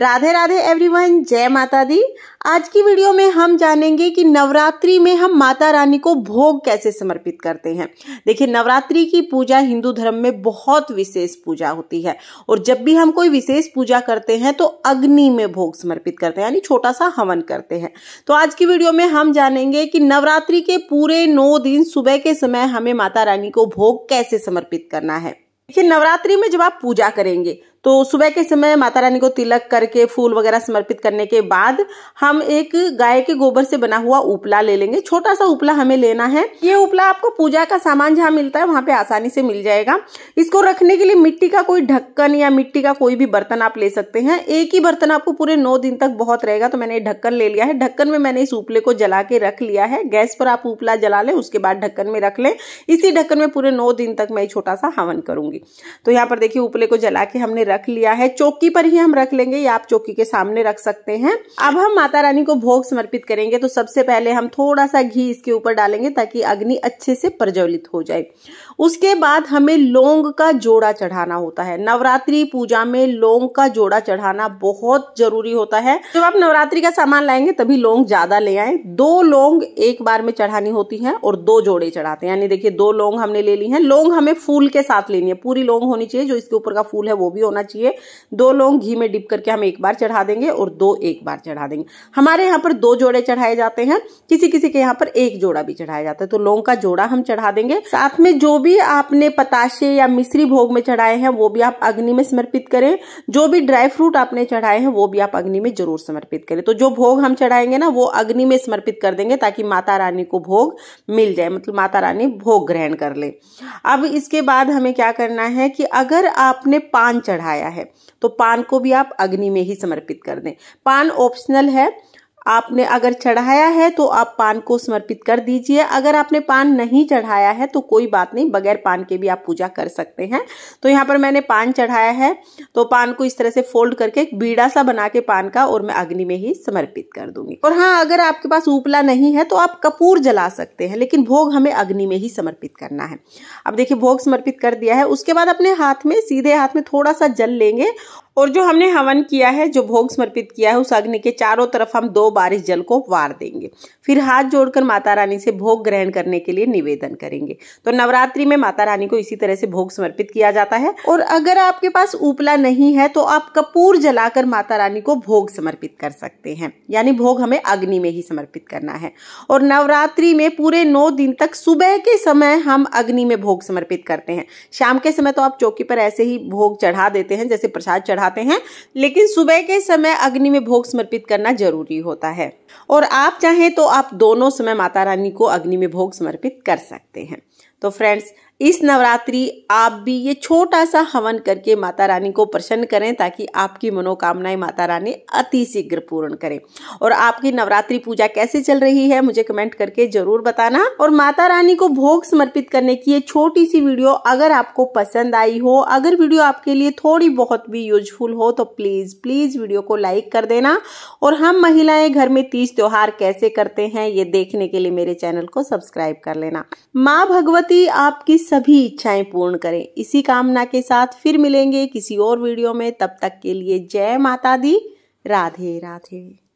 Radhe Radhe everyone जय माता दी आज की वीडियो में हम जानेंगे कि नवरात्रि में हम माता रानी को भोग कैसे समर्पित करते हैं देखिए नवरात्रि की पूजा हिंदू धर्म में बहुत विशेष पूजा होती है और जब भी हम कोई विशेष पूजा करते हैं तो अग्नि में भोग समर्पित करते हैं यानी छोटा सा हवन करते हैं तो आज की वीडियो में हम जानेंगे कि नवरात्रि के पूरे नौ दिन सुबह के समय हमें माता रानी को भोग कैसे समर्पित करना है देखिए नवरात्रि में जब आप पूजा करेंगे तो सुबह के समय माता रानी को तिलक करके फूल वगैरह समर्पित करने के बाद हम एक गाय के गोबर से बना हुआ उपला ले लेंगे छोटा सा उपला हमें लेना है ये उपला आपको पूजा का सामान जहाँ मिलता है वहां पे आसानी से मिल जाएगा इसको रखने के लिए मिट्टी का कोई ढक्कन या मिट्टी का कोई भी बर्तन आप ले सकते हैं एक ही बर्तन आपको पूरे नौ दिन तक बहुत रहेगा तो मैंने ढक्कन ले लिया है ढक्कन में मैंने इस उपले को जला के रख लिया है गैस पर आप उपला जला लें उसके बाद ढक्कन में रख लें इसी ढक्कन में पूरे नौ दिन तक मैं छोटा सा हवन करूंगी तो यहाँ पर देखिए उपले को जला के हमने रख रख लिया है चौकी पर ही हम रख लेंगे या आप चौकी के सामने रख सकते हैं अब हम माता रानी को भोग समर्पित करेंगे तो सबसे पहले हम थोड़ा सा घी इसके ऊपर डालेंगे ताकि अग्नि अच्छे से प्रज्वलित हो जाए उसके बाद हमें लौंग का जोड़ा चढ़ाना होता है नवरात्रि पूजा में लौंग का जोड़ा चढ़ाना बहुत जरूरी होता है जब आप नवरात्रि का सामान लाएंगे तभी लौंग ज्यादा ले आए दो लौंग एक बार में चढ़ानी होती है और दो जोड़े चढ़ाते हैं यानी देखिए दो लौंग हमने ले ली है लौंग हमें फूल के साथ लेनी है पूरी लौंग होनी चाहिए जो इसके ऊपर का फूल है वो भी होना चाहिए दो लौंग घी में डिप करके हम एक बार चढ़ा देंगे और दो एक बार चढ़ा देंगे हमारे यहाँ पर दो जोड़े चढ़ाए जाते हैं किसी किसी के यहाँ पर एक जोड़ा भी चढ़ाया जाता है तो लौंग का जोड़ा हम चढ़ा देंगे साथ में जो भी भी आपने पताशे या मिश्री भोग में चढ़ाए हैं वो भी आप अग्नि में समर्पित करें जो भी ड्राई फ्रूट आपने चढ़ाए हैं वो भी आप अग्नि में जरूर समर्पित करें तो जो भोग हम चढ़ाएंगे ना वो अग्नि में समर्पित कर देंगे ताकि माता रानी को भोग मिल जाए मतलब माता रानी भोग ग्रहण कर ले अब इसके बाद हमें क्या करना है कि अगर आपने पान चढ़ाया है तो पान को भी आप अग्नि में ही समर्पित कर दें पान ऑप्शनल है आपने अगर चढ़ाया है तो आप पान को समर्पित कर दीजिए अगर आपने पान नहीं चढ़ाया है तो कोई बात नहीं बगैर पान के भी आप पूजा कर सकते हैं तो यहाँ पर मैंने पान चढ़ाया है तो पान को इस तरह से फोल्ड करके एक बीड़ा सा बना के पान का और मैं अग्नि में ही समर्पित कर दूंगी और हाँ अगर आपके पास उपला नहीं है तो आप कपूर जला सकते हैं लेकिन भोग हमें अग्नि में ही समर्पित करना है अब देखिए भोग समर्पित कर दिया है उसके बाद अपने हाथ में सीधे हाथ में थोड़ा सा जल लेंगे और जो हमने हवन किया है जो भोग समर्पित किया है उस अग्नि के चारों तरफ हम दो बारिश जल को वार देंगे फिर हाथ जोड़कर माता रानी से भोग ग्रहण करने के लिए निवेदन करेंगे तो नवरात्रि में माता रानी को इसी तरह से भोग समर्पित किया जाता है और अगर आपके पास उपला नहीं है तो आप कपूर जलाकर माता रानी को भोग समर्पित कर सकते हैं यानी भोग हमें अग्नि में ही समर्पित करना है और नवरात्रि में पूरे नौ दिन तक सुबह के समय हम अग्नि में भोग समर्पित करते हैं शाम के समय तो आप चौकी पर ऐसे ही भोग चढ़ा देते हैं जैसे प्रसाद चढ़ा खाते हैं लेकिन सुबह के समय अग्नि में भोग समर्पित करना जरूरी होता है और आप चाहें तो आप दोनों समय माता रानी को अग्नि में भोग समर्पित कर सकते हैं तो फ्रेंड्स इस नवरात्रि आप भी ये छोटा सा हवन करके माता रानी को प्रसन्न करें ताकि आपकी मनोकामनाएं माता रानी अति शीघ्र पूर्ण करें और आपकी नवरात्रि पूजा कैसे चल रही है मुझे कमेंट करके जरूर बताना और माता रानी को भोग समर्पित करने की ये छोटी सी वीडियो अगर आपको पसंद आई हो अगर वीडियो आपके लिए थोड़ी बहुत भी यूजफुल हो तो प्लीज प्लीज वीडियो को लाइक कर देना और हम महिलाएं घर में तीज त्योहार कैसे करते हैं ये देखने के लिए मेरे चैनल को सब्सक्राइब कर लेना माँ भगवती आपकी सभी इच्छाएं पूर्ण करें इसी कामना के साथ फिर मिलेंगे किसी और वीडियो में तब तक के लिए जय माता दी राधे राधे